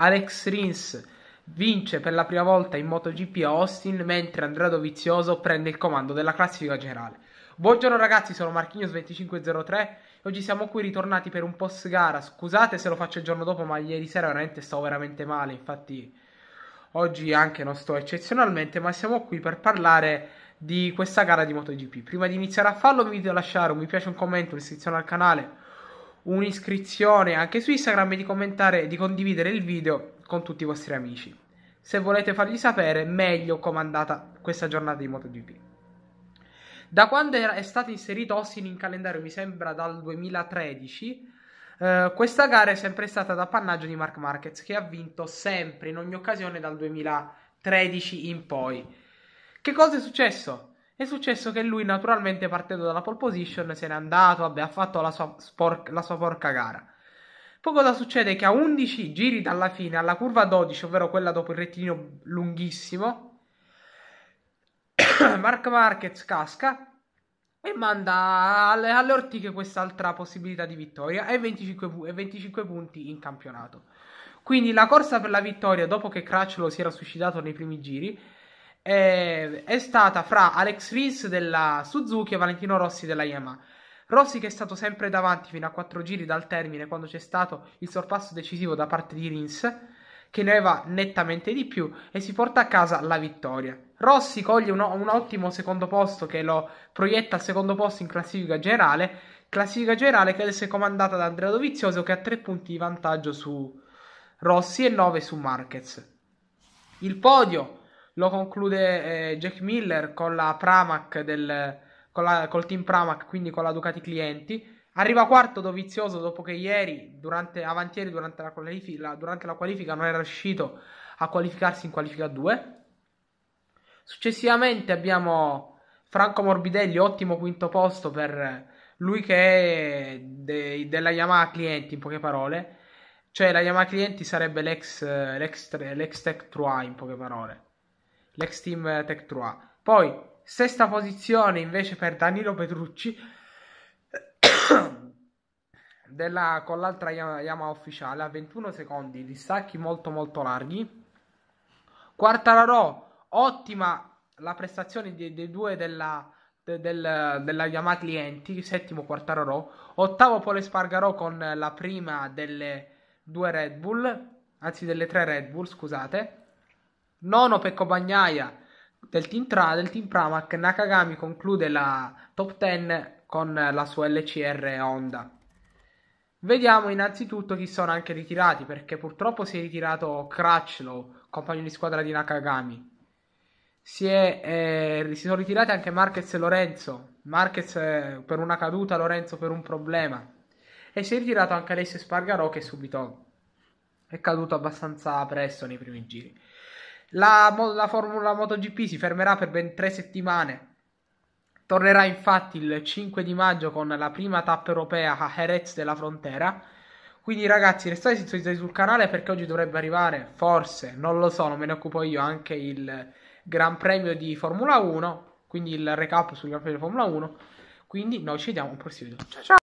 Alex Rins vince per la prima volta in MotoGP a Austin, mentre Andrea Vizioso prende il comando della classifica generale. Buongiorno ragazzi, sono Marchinius2503 e oggi siamo qui ritornati per un post gara. Scusate se lo faccio il giorno dopo, ma ieri sera veramente stavo veramente male, infatti oggi anche non sto eccezionalmente, ma siamo qui per parlare di questa gara di MotoGP. Prima di iniziare a farlo vi invito a lasciare un mi piace, un commento, un'iscrizione al canale un'iscrizione anche su Instagram e di commentare e di condividere il video con tutti i vostri amici. Se volete fargli sapere meglio com'è andata questa giornata di MotoGP. Da quando è stato inserito Austin in calendario, mi sembra dal 2013, eh, questa gara è sempre stata d'appannaggio di Mark Marquez che ha vinto sempre in ogni occasione dal 2013 in poi. Che cosa è successo? È successo che lui, naturalmente partendo dalla pole position, se n'è andato, vabbè, ha fatto la sua, sporca, la sua porca gara. Poi cosa succede? Che a 11 giri dalla fine, alla curva 12, ovvero quella dopo il rettilineo lunghissimo, Mark Marquez casca e manda alle, alle ortiche quest'altra possibilità di vittoria e 25, e 25 punti in campionato. Quindi la corsa per la vittoria, dopo che Crutchlow si era suicidato nei primi giri, è, eh, è stata fra Alex Rins della Suzuki e Valentino Rossi della Yamaha. Rossi che è stato sempre davanti fino a 4 giri dal termine quando c'è stato il sorpasso decisivo da parte di Rins che ne aveva nettamente di più e si porta a casa la vittoria. Rossi coglie un, un ottimo secondo posto che lo proietta al secondo posto in classifica generale, classifica generale che adesso è comandata da Andrea Dovizioso che ha 3 punti di vantaggio su Rossi e 9 su Marquez. Il podio lo conclude eh, Jack Miller con la Pramac del, con la, col team Pramac, quindi con la Ducati Clienti. Arriva quarto Dovizioso dopo che ieri, durante, avantieri, durante la, qualifi- la, durante la qualifica, non era riuscito a qualificarsi in qualifica 2. Successivamente abbiamo Franco Morbidelli, ottimo quinto posto per lui che è de- della Yamaha Clienti, in poche parole. Cioè la Yamaha Clienti sarebbe l'ex, l'ex, l'ex Tech 3 in poche parole l'ex team Tech 3. Poi sesta posizione invece per Danilo Petrucci della, con l'altra Yamaha Yama ufficiale a 21 secondi, distacchi molto molto larghi. Quarta Quartararo, ottima la prestazione dei, dei due della, de, del, della Yamaha clienti, settimo quarta Quartararo, ottavo Pole Spargarò con la prima delle due Red Bull, anzi delle tre Red Bull, scusate. Nono per Bagnaia del team, tra, del team Pramac, Nakagami conclude la top 10 con la sua LCR Honda. Vediamo innanzitutto chi sono anche ritirati, perché purtroppo si è ritirato Crutchlow, compagno di squadra di Nakagami. Si, è, eh, si sono ritirati anche Marquez e Lorenzo, Marquez eh, per una caduta, Lorenzo per un problema. E si è ritirato anche Alessio Spargarò che subito è caduto abbastanza presto nei primi giri. La, la Formula MotoGP si fermerà per ben tre settimane. Tornerà infatti il 5 di maggio con la prima tappa europea a Jerez della frontera. Quindi ragazzi restate sintonizzati sul canale perché oggi dovrebbe arrivare, forse, non lo so, non me ne occupo io, anche il Gran Premio di Formula 1. Quindi il recap sul Gran Premio di Formula 1. Quindi noi ci vediamo un prossimo video. Ciao ciao!